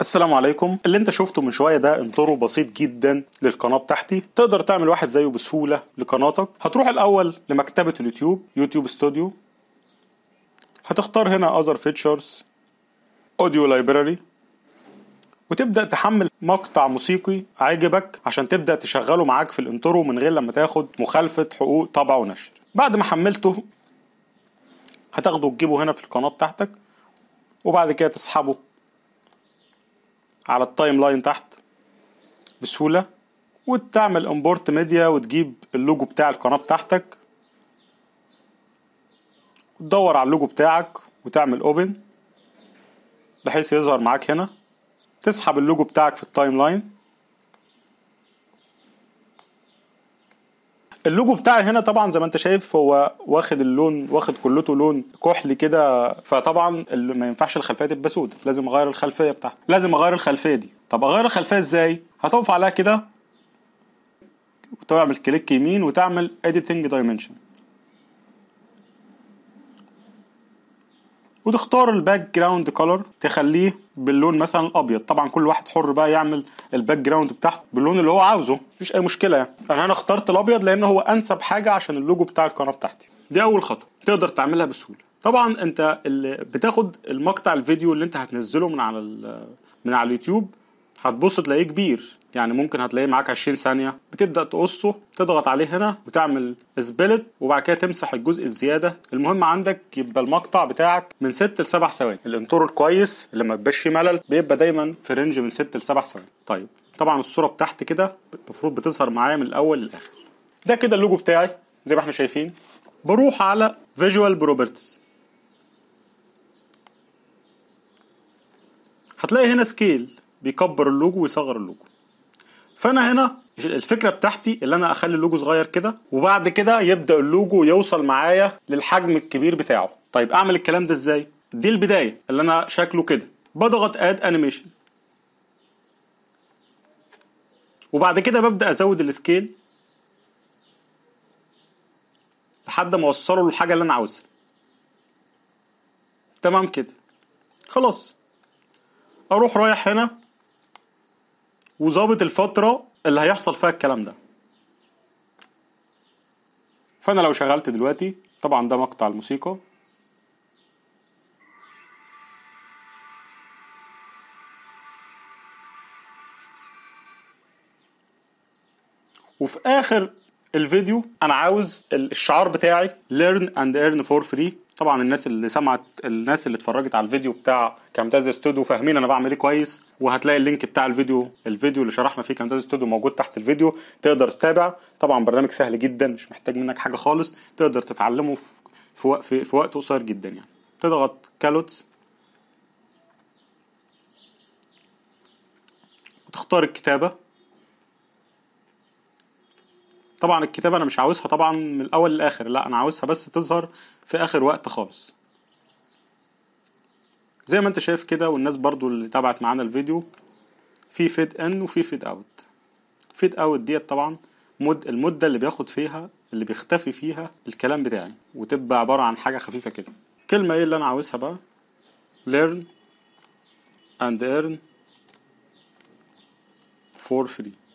السلام عليكم اللي انت شفته من شويه ده انترو بسيط جدا للقناه بتاعتي تقدر تعمل واحد زيه بسهوله لقناتك هتروح الاول لمكتبه اليوتيوب يوتيوب ستوديو هتختار هنا اذر فيتشرز اوديو لايبراري وتبدا تحمل مقطع موسيقي عاجبك عشان تبدا تشغله معاك في الانترو من غير لما تاخد مخالفه حقوق طبع ونشر بعد ما حملته هتاخده وتجيبه هنا في القناه بتاعتك وبعد كده تسحبه على التايم لاين تحت بسهولة وتعمل امبورت ميديا وتجيب اللوجو بتاع القناة بتاعتك وتدور على اللوجو بتاعك وتعمل اوبن بحيث يظهر معاك هنا تسحب اللوجو بتاعك في التايم لاين اللوجو بتاعي هنا طبعا زي ما انت شايف هو واخد اللون واخد كلته لون كحل كده فطبعا ما ينفعش الخلفيه تبقى سودة لازم اغير الخلفيه بتاعتها لازم اغير الخلفيه دي طب اغير الخلفيه ازاي هتقف عليها كده وتعمل كليك يمين وتعمل editing دايمنشن وتختار الباك جراوند كولر تخليه باللون مثلا الابيض طبعا كل واحد حر بقى يعمل الباك جراوند بتاعته باللون اللي هو عاوزه مفيش اي مشكله يعني انا اخترت الابيض لان هو انسب حاجه عشان اللوجو بتاع القناه بتاعتي دي اول خطوه تقدر تعملها بسهوله طبعا انت اللي بتاخد المقطع الفيديو اللي انت هتنزله من على من على اليوتيوب هتبص تلاقيه كبير يعني ممكن هتلاقيه معاك 20 ثانية بتبدأ تقصه تضغط عليه هنا وتعمل سبلت وبعد كده تمسح الجزء الزيادة المهم عندك يبقى المقطع بتاعك من 6 ل 7 ثواني الانتور الكويس اللي ما بيبقاش ملل بيبقى دايما في رينج من 6 ل 7 ثواني طيب طبعا الصورة بتاعت كده المفروض بتظهر معايا من الأول للآخر ده كده اللوجو بتاعي زي ما احنا شايفين بروح على فيجوال بروبرتيز هتلاقي هنا سكيل بيكبر اللوجو ويصغر اللوجو فانا هنا الفكره بتاعتي اللي انا اخلي اللوجو صغير كده وبعد كده يبدا اللوجو يوصل معايا للحجم الكبير بتاعه طيب اعمل الكلام ده ازاي دي البدايه اللي انا شكله كده بضغط اد انيميشن وبعد كده ببدا ازود السكيل لحد ما اوصله للحاجه اللي انا عاوزها تمام كده خلاص اروح رايح هنا وظابط الفترة اللي هيحصل فيها الكلام ده فأنا لو شغلت دلوقتي طبعا ده مقطع الموسيقى وفي آخر الفيديو أنا عاوز الشعار بتاعي learn and earn for free طبعا الناس اللي سمعت الناس اللي اتفرجت على الفيديو بتاع كامتاز استوديو فاهمين انا بعمل ايه كويس وهتلاقي اللينك بتاع الفيديو الفيديو اللي شرحنا فيه كامتاز استوديو موجود تحت الفيديو تقدر تتابع طبعا برنامج سهل جدا مش محتاج منك حاجه خالص تقدر تتعلمه في في, في, في وقت قصير جدا يعني تضغط كالوتس وتختار الكتابه طبعا الكتابة انا مش عاوزها طبعا من الاول للاخر لا انا عاوزها بس تظهر في اخر وقت خالص زي ما انت شايف كده والناس برضو اللي تابعت معانا الفيديو في فيد ان وفي فيد اوت فيد اوت ديت طبعا مد المدة اللي بياخد فيها اللي بيختفي فيها الكلام بتاعي وتبقى عبارة عن حاجة خفيفة كده كلمة ايه اللي انا عاوزها بقى learn and earn for free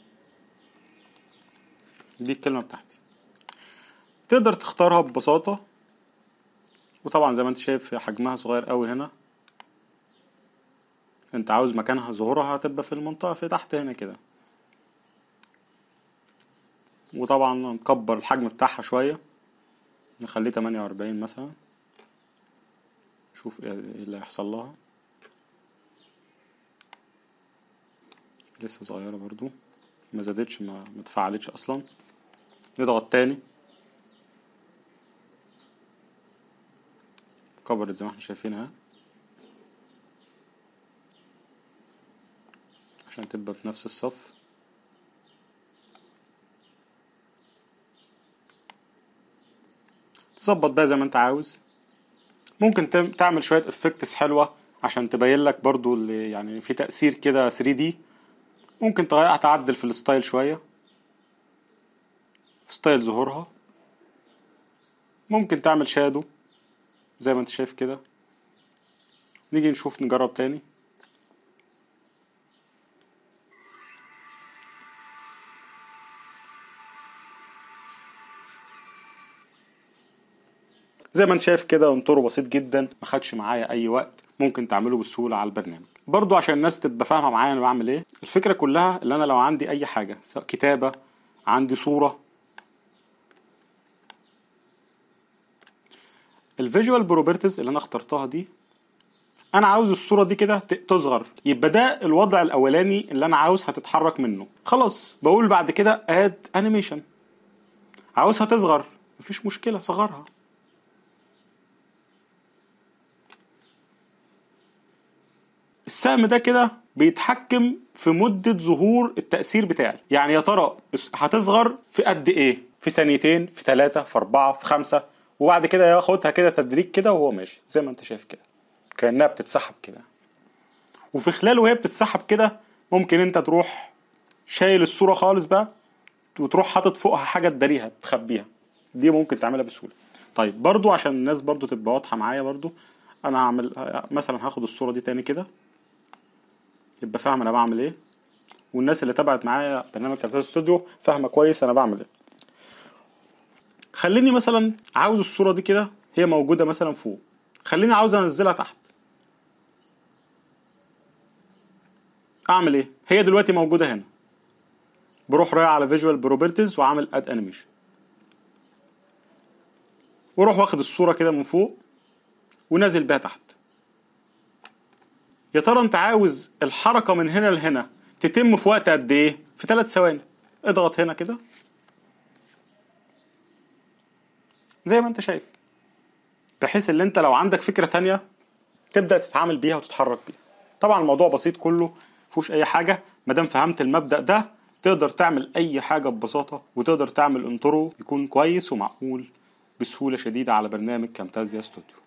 دي الكلمة بتاعتي تقدر تختارها ببساطة وطبعا زي ما انت شايف حجمها صغير قوي هنا انت عاوز مكانها ظهورها هتبقى في المنطقة في تحت هنا كده وطبعا نكبر الحجم بتاعها شوية نخليه تمانية واربعين مثلا شوف ايه اللي هيحصل لها لسه صغيرة برضو ما زادتش ما متفعلتش اصلا نضغط تاني كبرت زي ما احنا شايفينها عشان تبقى في نفس الصف تظبط بقى زي ما انت عاوز ممكن تعمل شوية افكتس حلوة عشان تبين لك برضو اللي يعني في تأثير كده 3D ممكن تعدل في الستايل شوية في ستايل ظهورها ممكن تعمل شادو زي ما انت شايف كده نيجي نشوف نجرب تاني زي ما انت شايف كده انطره بسيط جدا ما خدش معايا اي وقت ممكن تعمله بسهوله على البرنامج برضو عشان الناس تبقى فاهمه معايا انا بعمل ايه الفكره كلها اللي انا لو عندي اي حاجه سواء كتابه عندي صوره الفيجوال بروبرتيز اللي انا اخترتها دي انا عاوز الصوره دي كده تصغر يبقى ده الوضع الاولاني اللي انا عاوز هتتحرك منه خلاص بقول بعد كده اد انيميشن عاوزها تصغر مفيش مشكله صغرها السهم ده كده بيتحكم في مدة ظهور التأثير بتاعي يعني يا ترى هتصغر في قد إيه في ثانيتين في ثلاثة في أربعة في خمسة وبعد كده ياخدها كده تدريج كده وهو ماشي زي ما انت شايف كده كانها بتتسحب كده وفي خلال وهي بتتسحب كده ممكن انت تروح شايل الصوره خالص بقى وتروح حاطط فوقها حاجه تداريها تخبيها دي ممكن تعملها بسهوله طيب برضو عشان الناس برضو تبقى واضحه معايا برضو انا هعمل مثلا هاخد الصوره دي تاني كده يبقى فاهم انا بعمل ايه والناس اللي تابعت معايا برنامج كارتاز استوديو فاهمه كويس انا بعمل ايه خليني مثلا عاوز الصوره دي كده هي موجوده مثلا فوق خليني عاوز انزلها تحت اعمل ايه هي دلوقتي موجوده هنا بروح رايح على فيجوال بروبرتيز وعامل اد انيميشن وروح واخد الصوره كده من فوق ونازل بيها تحت يا ترى انت عاوز الحركه من هنا لهنا تتم في وقت قد ايه في 3 ثواني اضغط هنا كده زي ما انت شايف بحيث ان انت لو عندك فكره تانية تبدا تتعامل بيها وتتحرك بيها طبعا الموضوع بسيط كله فيهوش اي حاجه ما دام فهمت المبدا ده تقدر تعمل اي حاجه ببساطه وتقدر تعمل انترو يكون كويس ومعقول بسهوله شديده على برنامج كامتازيا ستوديو